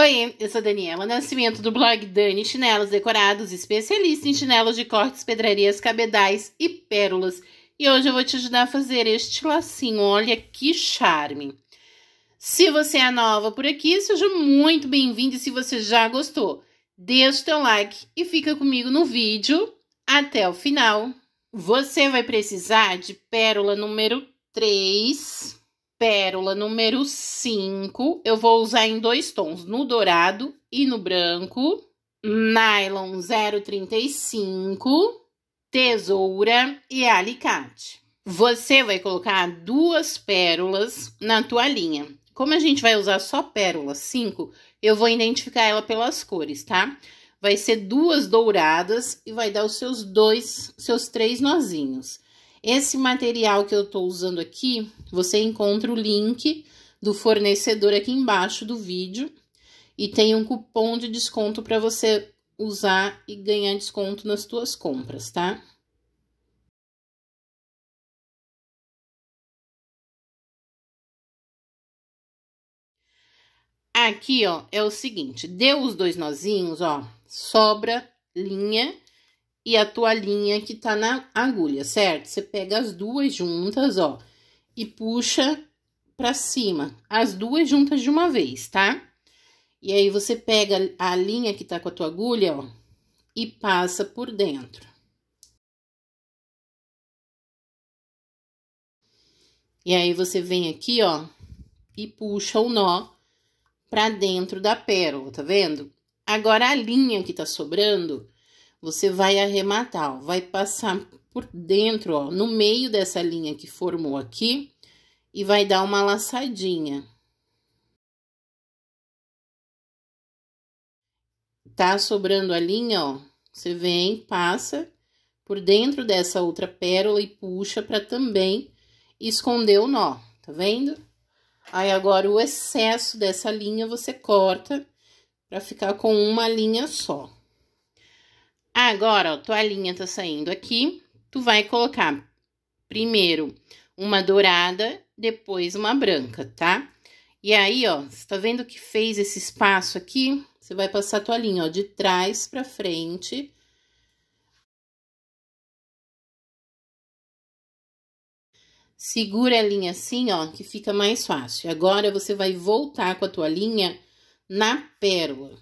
Oi, eu sou Daniela Nascimento do blog Dani Chinelos Decorados, especialista em chinelos de cortes, pedrarias, cabedais e pérolas. E hoje eu vou te ajudar a fazer este lacinho, olha que charme! Se você é nova por aqui, seja muito bem-vindo e se você já gostou, deixa o teu like e fica comigo no vídeo até o final. Você vai precisar de pérola número 3 pérola número 5, eu vou usar em dois tons, no dourado e no branco. Nylon 035, tesoura e alicate. Você vai colocar duas pérolas na toalhinha. Como a gente vai usar só pérola 5, eu vou identificar ela pelas cores, tá? Vai ser duas douradas e vai dar os seus dois, seus três nozinhos. Esse material que eu estou usando aqui, você encontra o link do fornecedor aqui embaixo do vídeo e tem um cupom de desconto para você usar e ganhar desconto nas suas compras, tá? Aqui, ó, é o seguinte, deu os dois nozinhos, ó, sobra linha e a linha que tá na agulha, certo? Você pega as duas juntas, ó, e puxa pra cima, as duas juntas de uma vez, tá? E aí você pega a linha que tá com a tua agulha, ó, e passa por dentro. E aí você vem aqui, ó, e puxa o nó pra dentro da pérola, tá vendo? Agora, a linha que tá sobrando, você vai arrematar, ó, vai passar por dentro, ó, no meio dessa linha que formou aqui e vai dar uma laçadinha. Tá sobrando a linha, ó, você vem, passa por dentro dessa outra pérola e puxa para também esconder o nó, tá vendo? Aí agora o excesso dessa linha você corta para ficar com uma linha só. Agora, ó, toalhinha tá saindo aqui. Tu vai colocar primeiro uma dourada, depois uma branca, tá? E aí, ó, você tá vendo que fez esse espaço aqui? Você vai passar a toalhinha, ó, de trás pra frente. Segura a linha assim, ó, que fica mais fácil. Agora, você vai voltar com a toalhinha na pérola.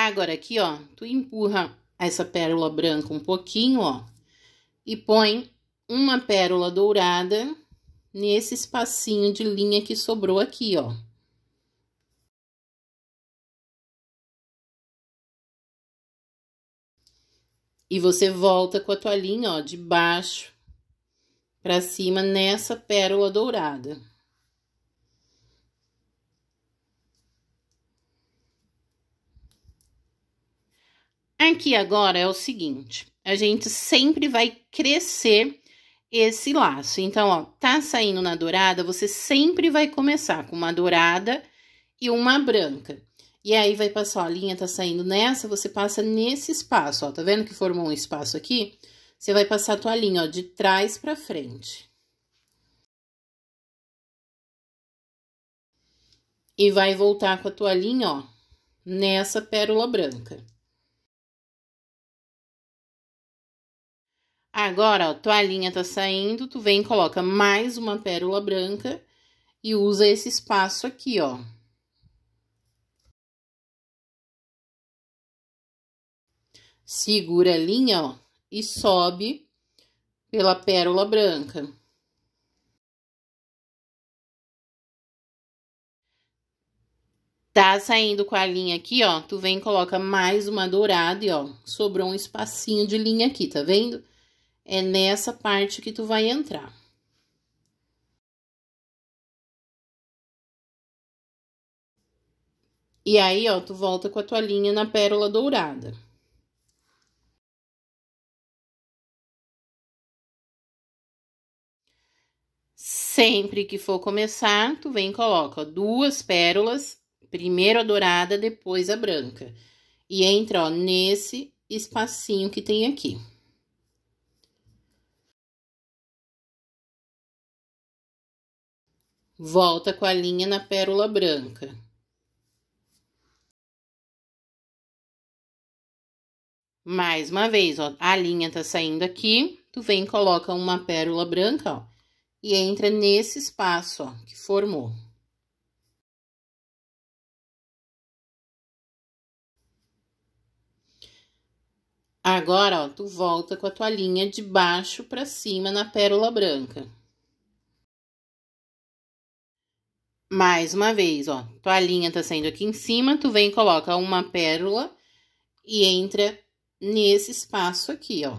Agora aqui, ó, tu empurra essa pérola branca um pouquinho, ó, e põe uma pérola dourada nesse espacinho de linha que sobrou aqui, ó. E você volta com a tua linha, ó, de baixo para cima nessa pérola dourada. Aqui agora é o seguinte, a gente sempre vai crescer esse laço. Então, ó, tá saindo na dourada, você sempre vai começar com uma dourada e uma branca. E aí, vai passar, ó, a linha tá saindo nessa, você passa nesse espaço, ó, tá vendo que formou um espaço aqui? Você vai passar a tua linha, ó, de trás pra frente. E vai voltar com a tua linha, ó, nessa pérola branca. Agora, ó, toalhinha tá saindo, tu vem e coloca mais uma pérola branca e usa esse espaço aqui, ó. Segura a linha, ó, e sobe pela pérola branca. Tá saindo com a linha aqui, ó, tu vem e coloca mais uma dourada e, ó, sobrou um espacinho de linha aqui, tá vendo? É nessa parte que tu vai entrar. E aí, ó, tu volta com a tua linha na pérola dourada. Sempre que for começar, tu vem e coloca duas pérolas, primeiro a dourada, depois a branca. E entra, ó, nesse espacinho que tem aqui. Volta com a linha na pérola branca. Mais uma vez, ó, a linha tá saindo aqui, tu vem e coloca uma pérola branca, ó, e entra nesse espaço, ó, que formou. Agora, ó, tu volta com a tua linha de baixo para cima na pérola branca. Mais uma vez, ó, tua linha tá saindo aqui em cima, tu vem e coloca uma pérola e entra nesse espaço aqui, ó.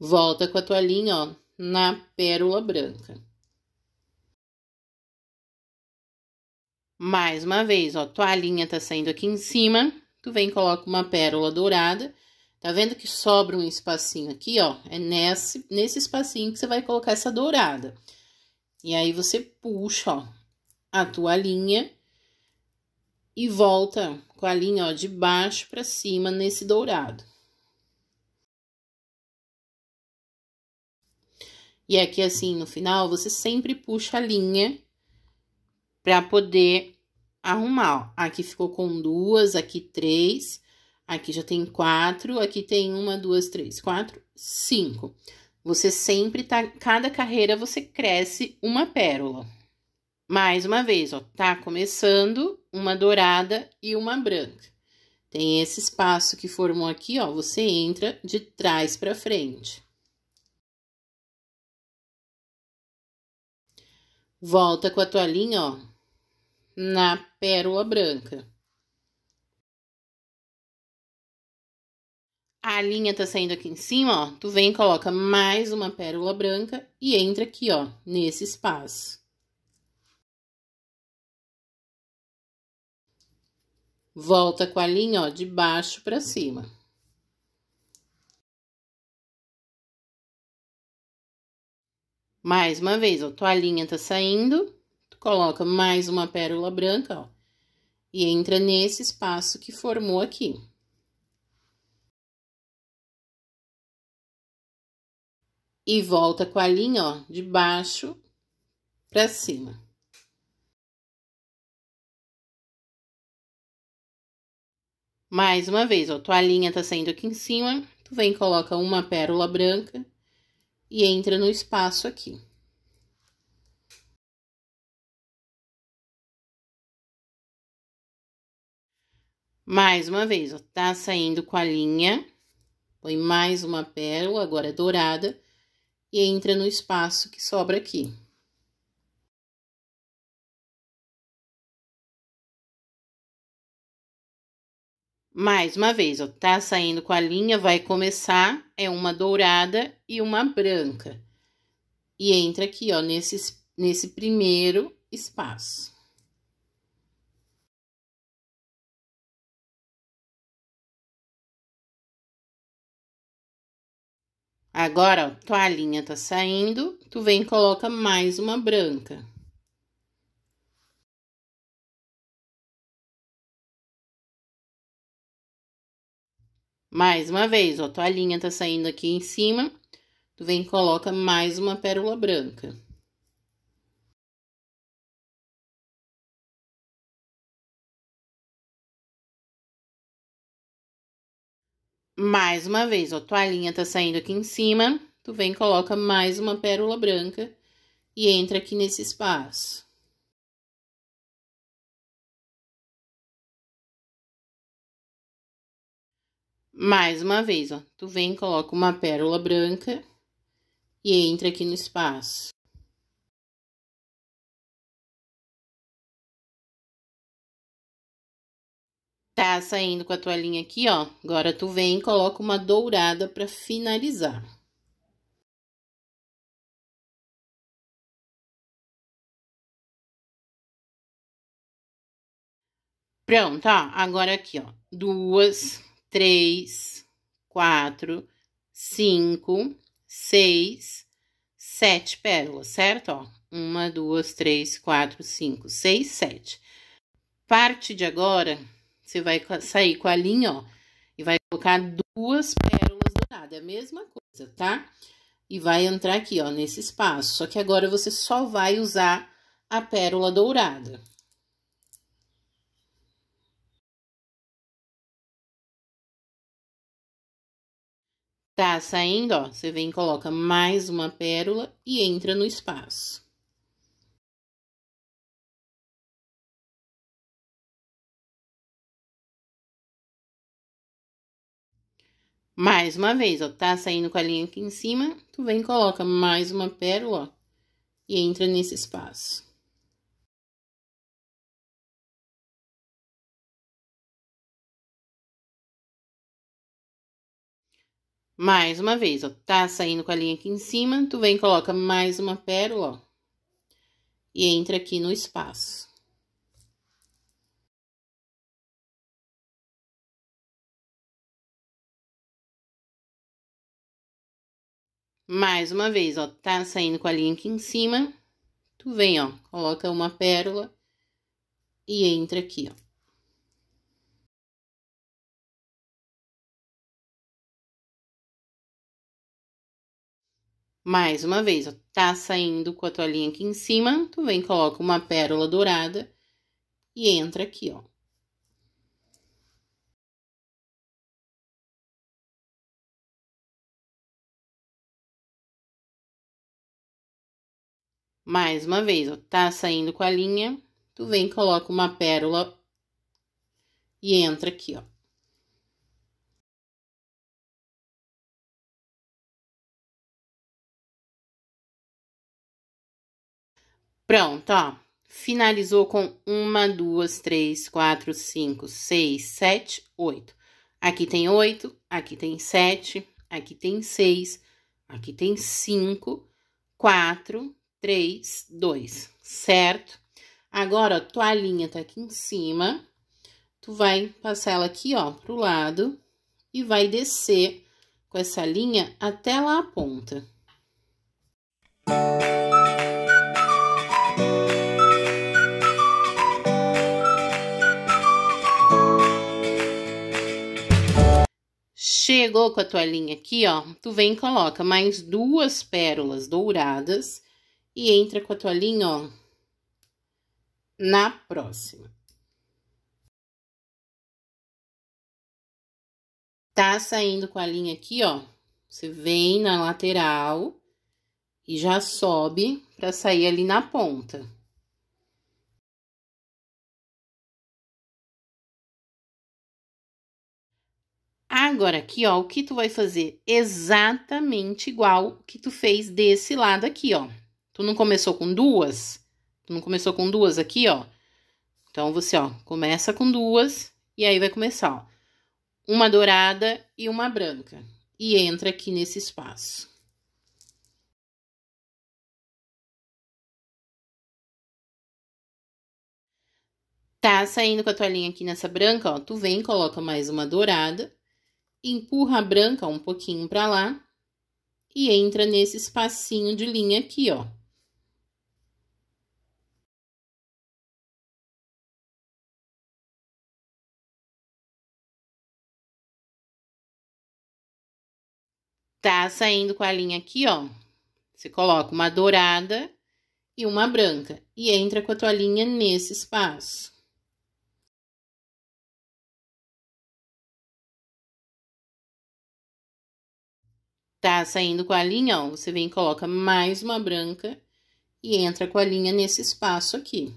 Volta com a tua linha, ó, na pérola branca. Mais uma vez, ó, tua linha tá saindo aqui em cima, tu vem e coloca uma pérola dourada Tá vendo que sobra um espacinho aqui, ó? É nesse, nesse espacinho que você vai colocar essa dourada. E aí, você puxa, ó, a linha e volta com a linha, ó, de baixo pra cima nesse dourado. E aqui, assim, no final, você sempre puxa a linha pra poder arrumar, ó. Aqui ficou com duas, aqui três Aqui já tem quatro, aqui tem uma, duas, três, quatro, cinco. Você sempre tá, cada carreira você cresce uma pérola. Mais uma vez, ó, tá começando uma dourada e uma branca. Tem esse espaço que formou aqui, ó, você entra de trás para frente. Volta com a toalhinha, ó, na pérola branca. a linha tá saindo aqui em cima, ó, tu vem e coloca mais uma pérola branca e entra aqui, ó, nesse espaço. Volta com a linha, ó, de baixo para cima. Mais uma vez, ó, tua linha tá saindo, tu coloca mais uma pérola branca, ó, e entra nesse espaço que formou aqui. e volta com a linha, ó, de baixo para cima. Mais uma vez, ó, tua linha tá saindo aqui em cima, tu vem coloca uma pérola branca e entra no espaço aqui. Mais uma vez, ó, tá saindo com a linha, põe mais uma pérola, agora é dourada, e entra no espaço que sobra aqui. Mais uma vez, ó, tá saindo com a linha, vai começar, é uma dourada e uma branca. E entra aqui, ó, nesse, nesse primeiro espaço. Agora, a toalhinha tá saindo, tu vem e coloca mais uma branca. Mais uma vez, ó, toalhinha tá saindo aqui em cima, tu vem e coloca mais uma pérola branca. Mais uma vez, ó, a toalhinha tá saindo aqui em cima. Tu vem coloca mais uma pérola branca e entra aqui nesse espaço. Mais uma vez, ó, tu vem coloca uma pérola branca e entra aqui no espaço. Tá saindo com a toalhinha aqui, ó. Agora tu vem e coloca uma dourada pra finalizar. Pronto, ó. Agora aqui, ó. Duas, três, quatro, cinco, seis, sete pérolas, certo? Ó. Uma, duas, três, quatro, cinco, seis, sete. Parte de agora você vai sair com a linha, ó, e vai colocar duas pérolas douradas, é a mesma coisa, tá? E vai entrar aqui, ó, nesse espaço. Só que agora você só vai usar a pérola dourada. Tá saindo, ó, você vem e coloca mais uma pérola e entra no espaço. Mais uma vez, ó, tá saindo com a linha aqui em cima, tu vem e coloca mais uma pérola, ó, e entra nesse espaço. Mais uma vez, ó, tá saindo com a linha aqui em cima, tu vem e coloca mais uma pérola, ó, e entra aqui no espaço. Mais uma vez, ó, tá saindo com a linha aqui em cima. Tu vem, ó, coloca uma pérola e entra aqui, ó. Mais uma vez, ó, tá saindo com a tua linha aqui em cima, tu vem, coloca uma pérola dourada e entra aqui, ó. Mais uma vez, ó, tá saindo com a linha, tu vem, coloca uma pérola e entra aqui, ó. Pronto, ó. Finalizou com uma, duas, três, quatro, cinco, seis, sete, oito. Aqui tem oito, aqui tem sete, aqui tem seis, aqui tem cinco, quatro, três, dois, certo? Agora, ó, toalhinha tá aqui em cima. Tu vai passar ela aqui, ó, pro lado e vai descer com essa linha até lá a ponta. Chegou com a toalhinha aqui, ó, tu vem e coloca mais duas pérolas douradas e entra com a tua linha ó, na próxima. Tá saindo com a linha aqui, ó, você vem na lateral e já sobe pra sair ali na ponta. Agora aqui, ó, o que tu vai fazer exatamente igual que tu fez desse lado aqui, ó. Tu não começou com duas? Tu não começou com duas aqui, ó? Então, você, ó, começa com duas e aí vai começar, ó. Uma dourada e uma branca. E entra aqui nesse espaço. Tá saindo com a toalhinha aqui nessa branca, ó, tu vem, coloca mais uma dourada, empurra a branca um pouquinho pra lá e entra nesse espacinho de linha aqui, ó. Tá saindo com a linha aqui, ó. Você coloca uma dourada e uma branca. E entra com a tua linha nesse espaço. Tá saindo com a linha, ó. Você vem e coloca mais uma branca e entra com a linha nesse espaço aqui.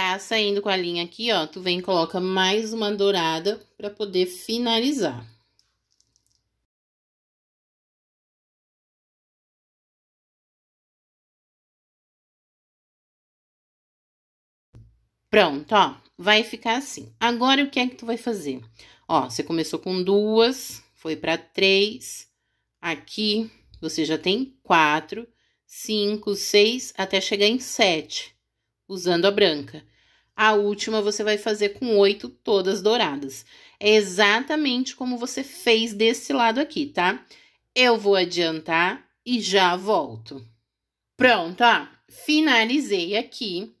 tá saindo com a linha aqui, ó, tu vem e coloca mais uma dourada pra poder finalizar. Pronto, ó, vai ficar assim. Agora, o que é que tu vai fazer? Ó, você começou com duas, foi pra três, aqui você já tem quatro, cinco, seis, até chegar em sete usando a branca. A última você vai fazer com oito todas douradas. É exatamente como você fez desse lado aqui, tá? Eu vou adiantar e já volto. Pronto, ó. Finalizei aqui.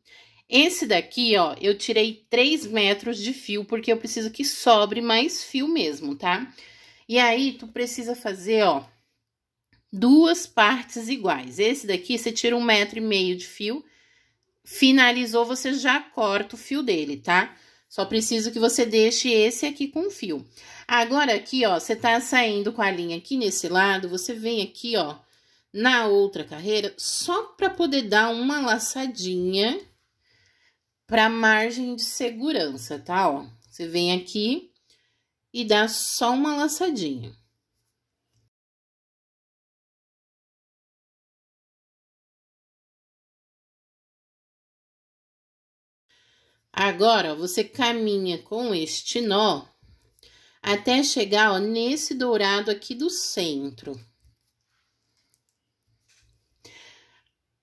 Esse daqui, ó, eu tirei três metros de fio, porque eu preciso que sobre mais fio mesmo, tá? E aí, tu precisa fazer, ó, duas partes iguais. Esse daqui, você tira um metro e meio de fio Finalizou, você já corta o fio dele, tá? Só preciso que você deixe esse aqui com fio. Agora aqui, ó, você tá saindo com a linha aqui nesse lado, você vem aqui, ó, na outra carreira, só pra poder dar uma laçadinha pra margem de segurança, tá? Ó, você vem aqui e dá só uma laçadinha. Agora, você caminha com este nó até chegar ó, nesse dourado aqui do centro.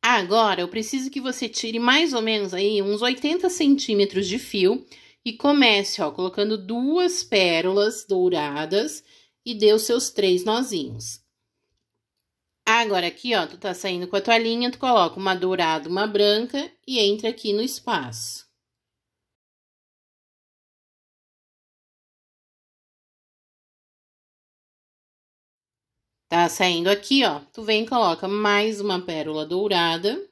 Agora, eu preciso que você tire mais ou menos aí uns 80 centímetros de fio e comece, ó, colocando duas pérolas douradas e dê os seus três nozinhos. Agora aqui, ó, tu tá saindo com a tua linha, tu coloca uma dourada, uma branca e entra aqui no espaço. Tá saindo aqui, ó. Tu vem e coloca mais uma pérola dourada.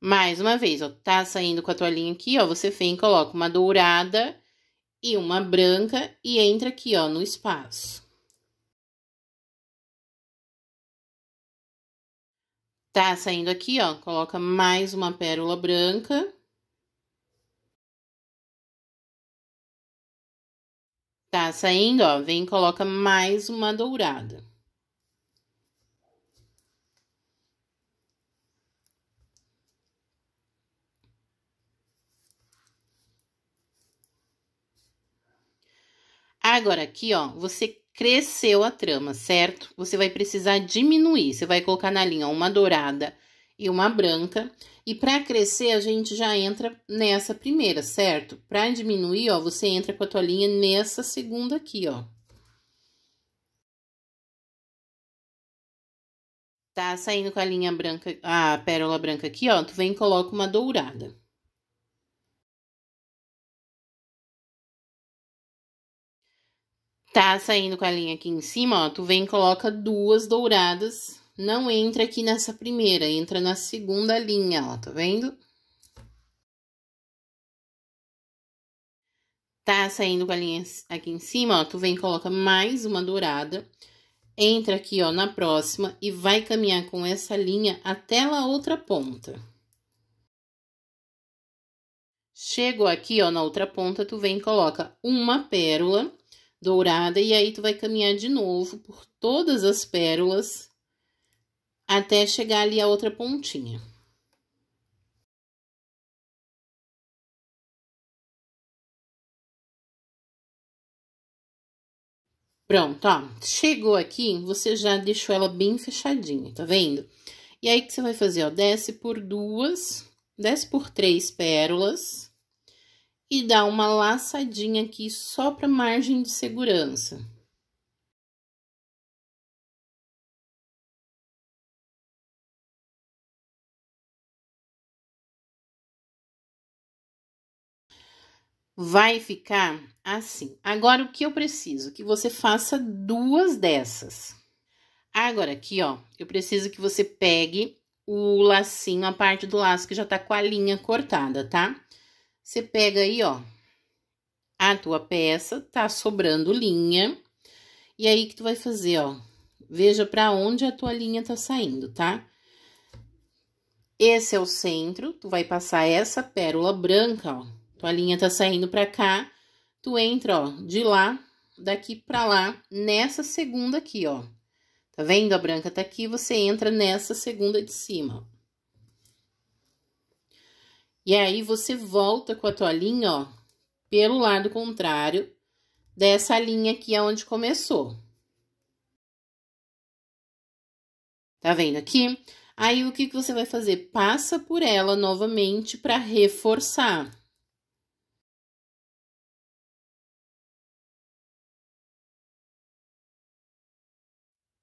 Mais uma vez, ó, tá saindo com a toalhinha aqui, ó, você vem e coloca uma dourada e uma branca e entra aqui, ó, no espaço. Tá saindo aqui, ó, coloca mais uma pérola branca. Tá saindo, ó, vem e coloca mais uma dourada. Agora aqui, ó, você cresceu a trama, certo? Você vai precisar diminuir, você vai colocar na linha uma dourada e uma branca. E para crescer, a gente já entra nessa primeira, certo? Para diminuir, ó, você entra com a linha nessa segunda aqui, ó. Tá saindo com a linha branca, a pérola branca aqui, ó, tu vem e coloca uma dourada. Tá saindo com a linha aqui em cima, ó, tu vem e coloca duas douradas não entra aqui nessa primeira, entra na segunda linha, ó, tá vendo? Tá saindo com a linha aqui em cima, ó, tu vem coloca mais uma dourada, entra aqui, ó, na próxima e vai caminhar com essa linha até a outra ponta. Chegou aqui, ó, na outra ponta, tu vem e coloca uma pérola dourada e aí tu vai caminhar de novo por todas as pérolas até chegar ali a outra pontinha. Pronto, ó, chegou aqui, você já deixou ela bem fechadinha, tá vendo? E aí, o que você vai fazer, ó, desce por duas, desce por três pérolas e dá uma laçadinha aqui só pra margem de segurança, vai ficar assim. Agora, o que eu preciso? Que você faça duas dessas. Agora, aqui, ó, eu preciso que você pegue o lacinho, a parte do laço que já tá com a linha cortada, tá? Você pega aí, ó, a tua peça, tá sobrando linha. E aí, que tu vai fazer, ó? Veja pra onde a tua linha tá saindo, tá? Esse é o centro, tu vai passar essa pérola branca, ó, tua linha tá saindo pra cá, tu entra, ó, de lá, daqui pra lá, nessa segunda aqui, ó. Tá vendo? A branca tá aqui, você entra nessa segunda de cima, ó. E aí, você volta com a tua linha, ó, pelo lado contrário dessa linha aqui aonde começou. Tá vendo aqui? Aí, o que, que você vai fazer? Passa por ela novamente para reforçar.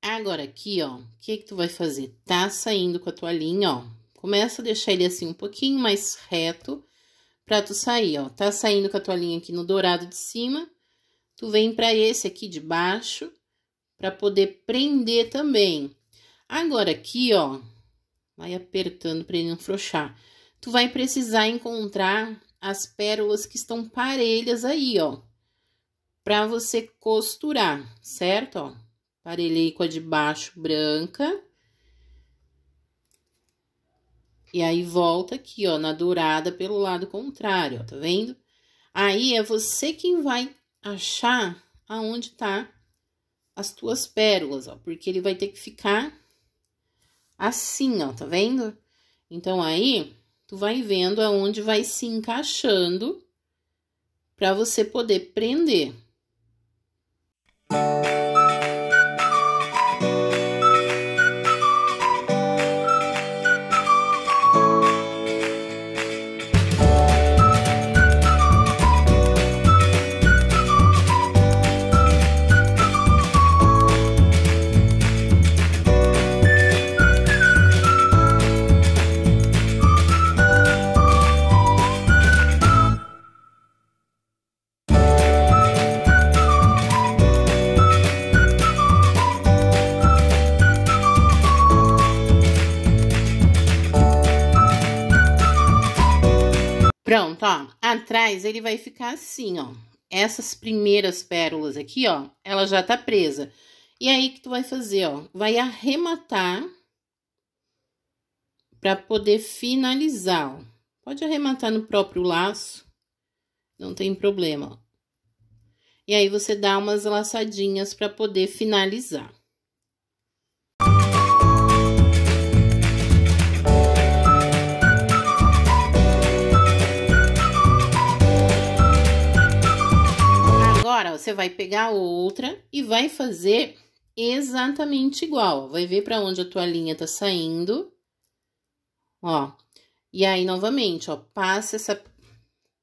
Agora aqui, ó, o que que tu vai fazer? Tá saindo com a tua linha ó. Começa a deixar ele assim um pouquinho mais reto pra tu sair, ó. Tá saindo com a tua linha aqui no dourado de cima. Tu vem pra esse aqui de baixo pra poder prender também. Agora aqui, ó, vai apertando pra ele não frouxar. Tu vai precisar encontrar as pérolas que estão parelhas aí, ó, pra você costurar, certo? Ó. Parelhei com a de baixo branca. E aí, volta aqui, ó, na dourada pelo lado contrário, ó, tá vendo? Aí, é você quem vai achar aonde tá as tuas pérolas, ó, porque ele vai ter que ficar assim, ó, tá vendo? Então, aí, tu vai vendo aonde vai se encaixando para você poder prender. Pronto, ó. Atrás ele vai ficar assim, ó. Essas primeiras pérolas aqui, ó, ela já tá presa. E aí, que tu vai fazer, ó? Vai arrematar para poder finalizar, ó. Pode arrematar no próprio laço, não tem problema, ó. E aí, você dá umas laçadinhas para poder finalizar. você vai pegar outra e vai fazer exatamente igual. Vai ver para onde a tua linha tá saindo, ó. E aí, novamente, ó, passa essa...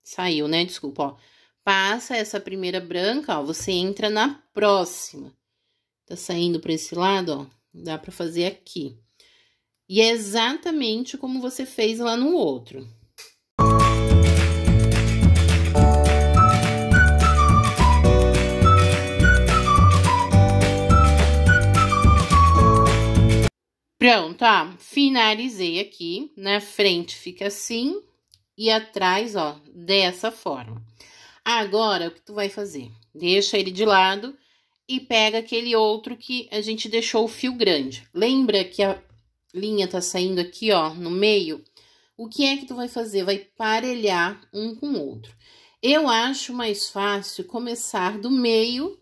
Saiu, né? Desculpa, ó. Passa essa primeira branca, ó, você entra na próxima. Tá saindo para esse lado, ó, dá para fazer aqui. E é exatamente como você fez lá no outro. Pronto, ó, finalizei aqui, na né, frente fica assim e atrás, ó, dessa forma. Agora, o que tu vai fazer? Deixa ele de lado e pega aquele outro que a gente deixou o fio grande. Lembra que a linha tá saindo aqui, ó, no meio? O que é que tu vai fazer? Vai parelhar um com o outro. Eu acho mais fácil começar do meio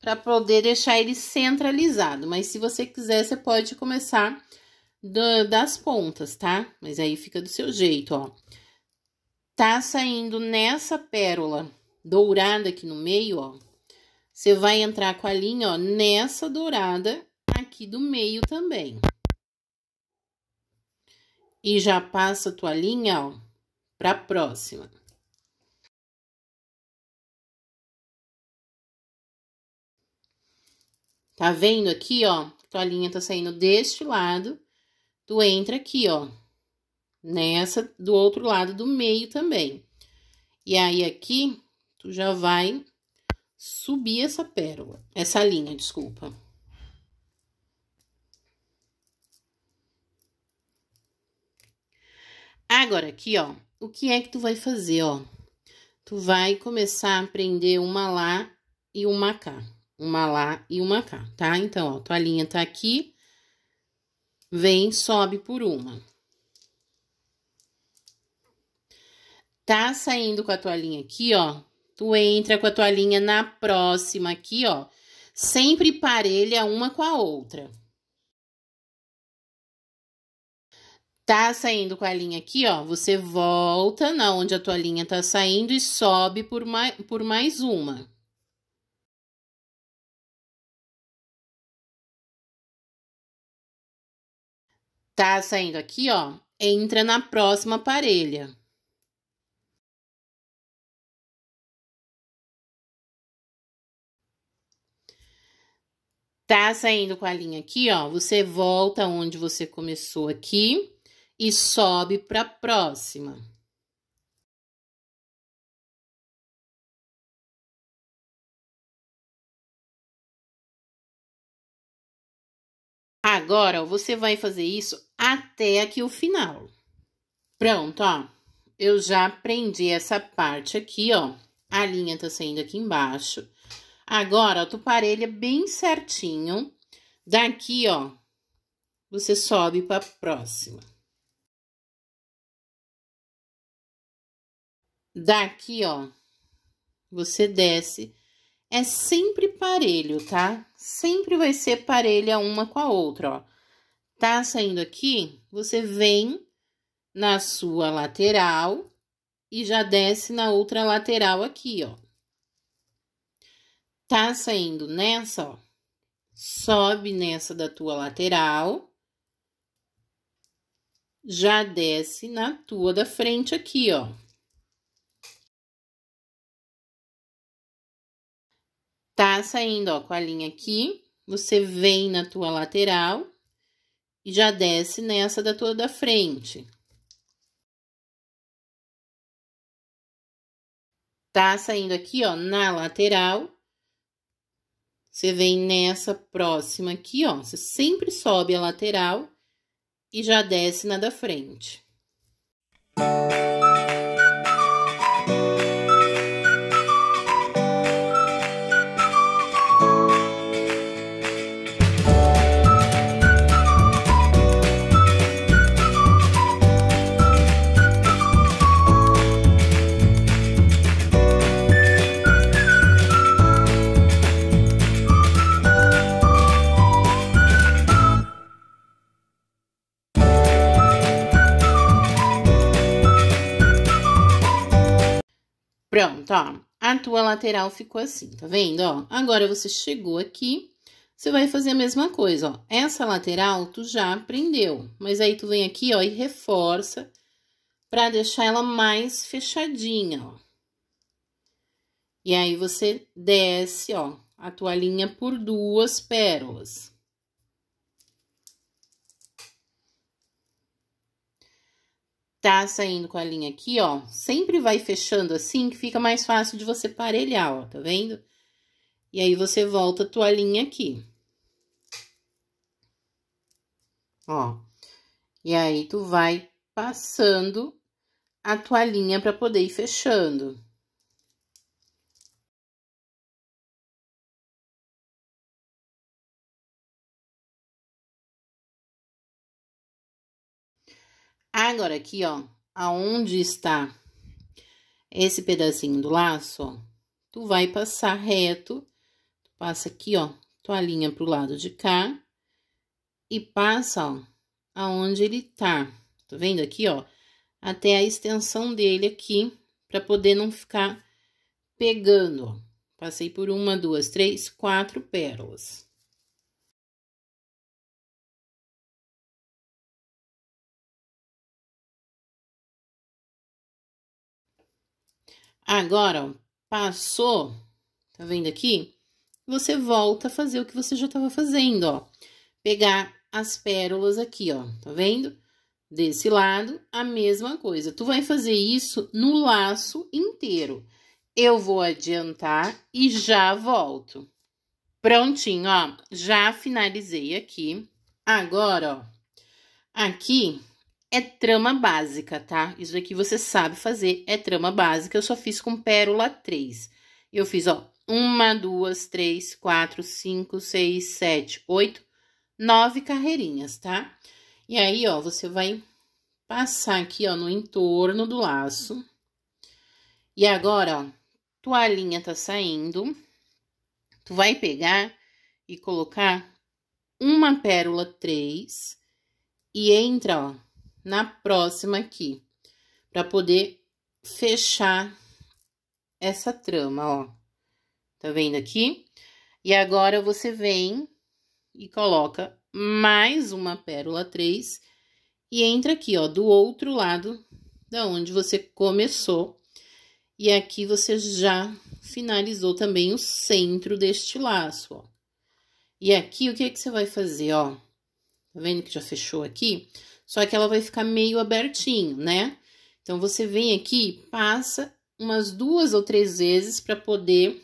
para poder deixar ele centralizado. Mas se você quiser, você pode começar do, das pontas, tá? Mas aí fica do seu jeito, ó. Tá saindo nessa pérola dourada aqui no meio, ó. Você vai entrar com a linha, ó, nessa dourada aqui do meio também. E já passa a tua linha, ó, pra próxima. Tá vendo aqui, ó? Tua linha tá saindo deste lado. Tu entra aqui, ó. Nessa do outro lado do meio também. E aí, aqui, tu já vai subir essa pérola. Essa linha, desculpa. Agora, aqui, ó. O que é que tu vai fazer, ó? Tu vai começar a prender uma lá e uma cá. Uma lá e uma cá, tá? Então, ó, tua linha tá aqui, vem, sobe por uma. Tá saindo com a tua linha aqui, ó, tu entra com a tua linha na próxima aqui, ó, sempre parelha uma com a outra. Tá saindo com a linha aqui, ó, você volta na onde a tua linha tá saindo e sobe por mais, por mais uma. Tá saindo aqui, ó, entra na próxima parelha. Tá saindo com a linha aqui, ó, você volta onde você começou aqui e sobe para próxima. Agora, ó, você vai fazer isso até aqui o final. Pronto, ó. Eu já prendi essa parte aqui, ó. A linha tá saindo aqui embaixo. Agora, ó, tu parelha bem certinho. Daqui, ó, você sobe pra próxima. Daqui, ó, você desce. É sempre parelho, tá? Sempre vai ser parelha uma com a outra, ó. Tá saindo aqui, você vem na sua lateral e já desce na outra lateral aqui, ó. Tá saindo nessa, ó. Sobe nessa da tua lateral. Já desce na tua da frente aqui, ó. Tá saindo, ó, com a linha aqui. Você vem na tua lateral e já desce nessa da toda da frente. Tá saindo aqui, ó, na lateral. Você vem nessa próxima aqui, ó. Você sempre sobe a lateral e já desce na da frente. tua lateral ficou assim, tá vendo, ó? Agora, você chegou aqui, você vai fazer a mesma coisa, ó. Essa lateral, tu já aprendeu, mas aí tu vem aqui, ó, e reforça pra deixar ela mais fechadinha, ó. E aí, você desce, ó, a tua linha por duas pérolas. tá saindo com a linha aqui, ó, sempre vai fechando assim que fica mais fácil de você parelhar, ó, tá vendo? E aí, você volta a tua linha aqui. Ó. E aí, tu vai passando a tua linha pra poder ir fechando. Agora aqui, ó, aonde está esse pedacinho do laço, ó, tu vai passar reto, tu passa aqui, ó, tua linha pro lado de cá e passa, ó, aonde ele tá. Tá vendo aqui, ó? Até a extensão dele aqui, para poder não ficar pegando, ó. Passei por uma, duas, três, quatro pérolas. Agora, passou, tá vendo aqui? Você volta a fazer o que você já estava fazendo, ó. Pegar as pérolas aqui, ó, tá vendo? Desse lado, a mesma coisa. Tu vai fazer isso no laço inteiro. Eu vou adiantar e já volto. Prontinho, ó, já finalizei aqui. Agora, ó, aqui é trama básica, tá? Isso daqui você sabe fazer, é trama básica. Eu só fiz com pérola 3. Eu fiz, ó, uma, duas, três, quatro, cinco, seis, sete, oito, nove carreirinhas, tá? E aí, ó, você vai passar aqui, ó, no entorno do laço. E agora, ó, tua linha tá saindo. Tu vai pegar e colocar uma pérola 3 e entra, ó, na próxima aqui, para poder fechar essa trama, ó. Tá vendo aqui? E agora, você vem e coloca mais uma pérola 3 e entra aqui, ó, do outro lado da onde você começou. E aqui você já finalizou também o centro deste laço, ó. E aqui, o que é que você vai fazer, ó? Tá vendo que já fechou aqui? Só que ela vai ficar meio abertinho, né? Então, você vem aqui, passa umas duas ou três vezes para poder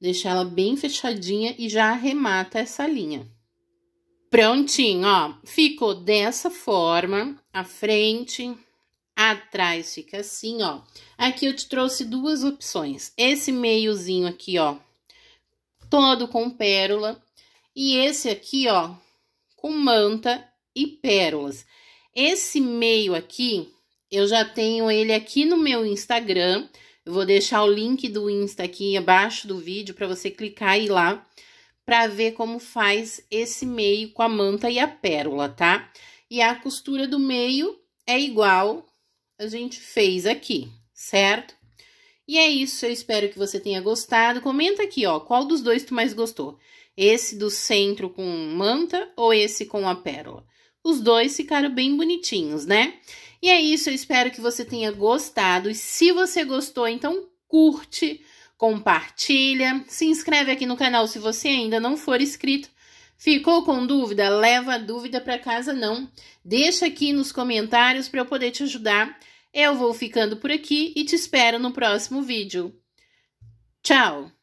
deixar ela bem fechadinha e já arremata essa linha. Prontinho, ó. Ficou dessa forma, a frente, atrás fica assim, ó. Aqui eu te trouxe duas opções. Esse meiozinho aqui, ó, todo com pérola. E esse aqui, ó, com manta e pérolas. Esse meio aqui, eu já tenho ele aqui no meu Instagram. Eu vou deixar o link do Insta aqui abaixo do vídeo para você clicar e ir lá para ver como faz esse meio com a manta e a pérola, tá? E a costura do meio é igual a gente fez aqui, certo? E é isso, eu espero que você tenha gostado. Comenta aqui, ó, qual dos dois tu mais gostou? Esse do centro com manta ou esse com a pérola? os dois ficaram bem bonitinhos, né? E é isso, eu espero que você tenha gostado. E se você gostou, então curte, compartilha, se inscreve aqui no canal se você ainda não for inscrito. Ficou com dúvida? Leva a dúvida para casa não. Deixa aqui nos comentários para eu poder te ajudar. Eu vou ficando por aqui e te espero no próximo vídeo. Tchau!